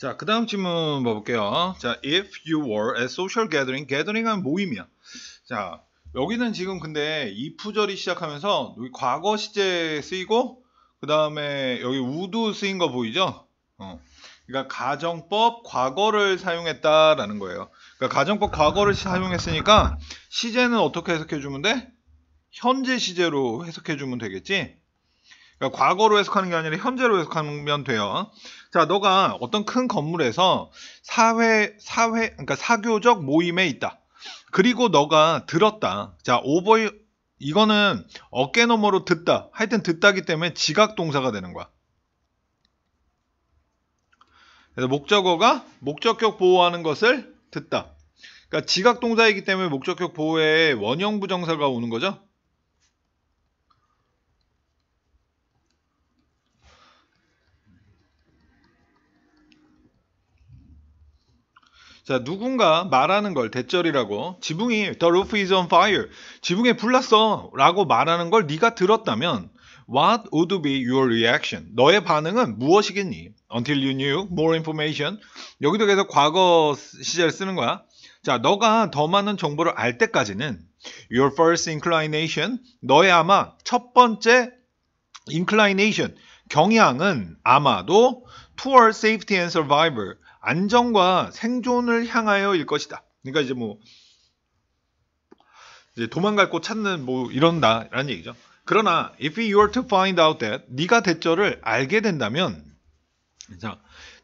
자, 그 다음 질문 봐볼게요. 자, if you were a social gathering, gathering 하면 모임이야. 자, 여기는 지금 근데 이 부절이 시작하면서 여기 과거 시제 쓰이고, 그 다음에 여기 우드 쓰인 거 보이죠? 어. 그러니까 가정법 과거를 사용했다라는 거예요. 그러니까 가정법 과거를 사용했으니까 시제는 어떻게 해석해 주면 돼? 현재 시제로 해석해 주면 되겠지? 그러니까 과거로 해석하는 게 아니라 현재로 해석하면 돼요. 자, 너가 어떤 큰 건물에서 사회, 사회, 그러니까 사교적 모임에 있다. 그리고 너가 들었다. 자, 오버, 이거는 어깨 너머로 듣다. 하여튼 듣다기 때문에 지각 동사가 되는 거야. 그래서 목적어가 목적격 보호하는 것을 듣다. 그러니까 지각 동사이기 때문에 목적격 보호에 원형 부정사가 오는 거죠. 자, 누군가 말하는 걸 대절이라고 지붕이 The roof is on fire. 지붕에 불났어라고 말하는 걸 네가 들었다면 What would be your reaction? 너의 반응은 무엇이겠니? Until you knew more information. 여기도 계속 과거 시제를 쓰는 거야. 자, 너가 더 많은 정보를 알 때까지는 your first inclination, 너의 아마 첫 번째 inclination, 경향은 아마도 toward safety and s u r v i v o r 안정과 생존을 향하여일 것이다. 그러니까 이제 뭐 이제 도망갈 곳 찾는 뭐 이런다라는 얘기죠. 그러나 if you are to find out that 네가 대절을 알게 된다면 자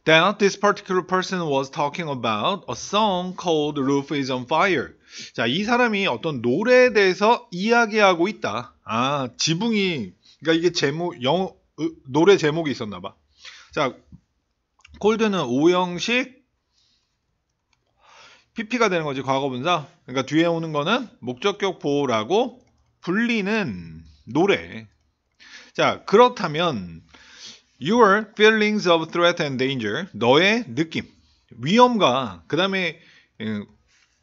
that this particular person was talking about a song called Roof is on fire. 자, 이 사람이 어떤 노래에 대해서 이야기하고 있다. 아, 지붕이 그러니까 이게 제목 영 어, 노래 제목이 있었나 봐. 자, 콜드는 5형식 PP가 되는 거지 과거분사. 그러니까 뒤에 오는 거는 목적격 보호라고 불리는 노래. 자 그렇다면 your feelings of threat and danger 너의 느낌 위험과 그 다음에 음,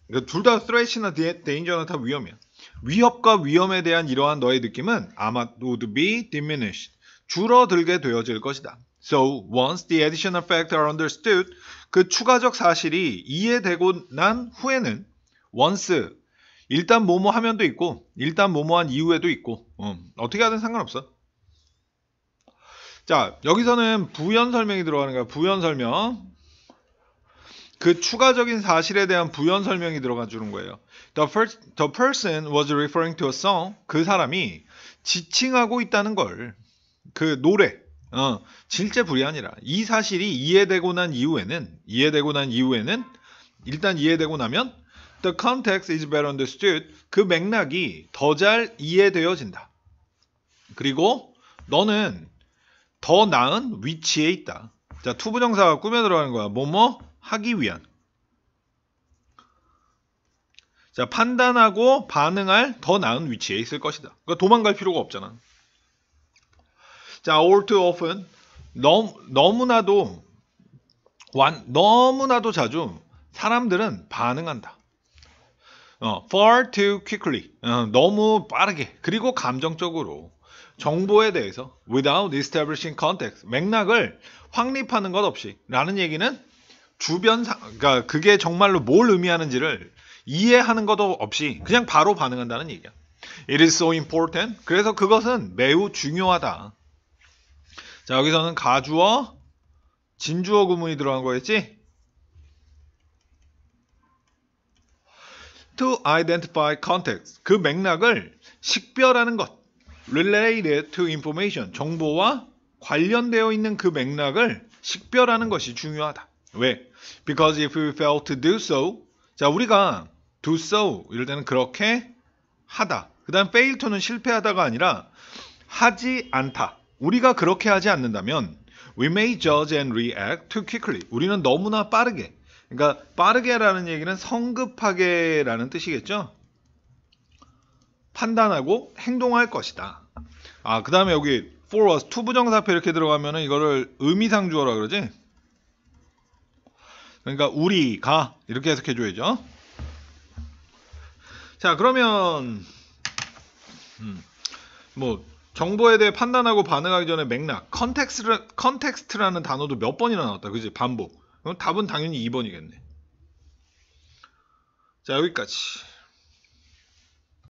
그러니까 둘다 threat이나 danger나 다 위험이야. 위협과 위험에 대한 이러한 너의 느낌은 아마 would be diminished 줄어들게 되어질 것이다. So once the additional facts are understood, 그 추가적 사실이 이해되고 난 후에는 once 일단 뭐뭐 하면도 있고 일단 뭐뭐한 이후에도 있고 음, 어떻게 하든 상관없어. 자 여기서는 부연 설명이 들어가는 거야. 부연 설명. 그 추가적인 사실에 대한 부연 설명이 들어가 주는 거예요. The, first, the person was referring to a song. 그 사람이 지칭하고 있다는 걸, 그 노래, 어, 질제 불이아니라이 사실이 이해되고 난 이후에는 이해되고 난 이후에는 일단 이해되고 나면 the context is better understood. 그 맥락이 더 잘 이해되어진다. 그리고 너는 더 나은 위치에 있다. 자, 투부정사가 꾸며 들어가는 거야. 뭐 뭐 하기 위한. 자, 판단하고 반응할 더 나은 위치에 있을 것이다. 그러니까 도망갈 필요가 없잖아. 자, all too often 너무, 너무나도 완, 너무나도 자주 사람들은 반응한다. 어, far too quickly. 어, 너무 빠르게. 그리고 감정적으로 정보에 대해서 without establishing context 맥락을 확립하는 것 없이 라는 얘기는 주변 사, 그러니까 그게 정말로 뭘 의미하는지를 이해하는 것도 없이 그냥 바로 반응한다는 얘기야. It is so important. 그래서 그것은 매우 중요하다. 자 여기서는 가주어 진주어 구문이 들어간 거였지? To identify context 그 맥락을 식별하는 것 related to information 정보와 관련되어 있는 그 맥락을 식별하는 것이 중요하다. 왜? Because if we fail to do so 자 우리가 do so 이럴 때는 그렇게 하다 그 다음 fail to는 실패하다가 아니라 하지 않다 우리가 그렇게 하지 않는다면 we may judge and react too quickly. 우리는 너무나 빠르게. 그러니까 빠르게라는 얘기는 성급하게라는 뜻이겠죠. 판단하고 행동할 것이다. 아, 그다음에 여기 for was to 부정사표 이렇게 들어가면 이거를 의미상 주어라 그러지? 그러니까 우리가 이렇게 해석해 줘야죠. 자, 그러면 음, 뭐 정보에 대해 판단하고 반응하기 전에 맥락, 컨텍스트라, 컨텍스트라는 단어도 몇 번이나 나왔다. 그지? 반복. 그럼 답은 당연히 2번이겠네. 자, 여기까지.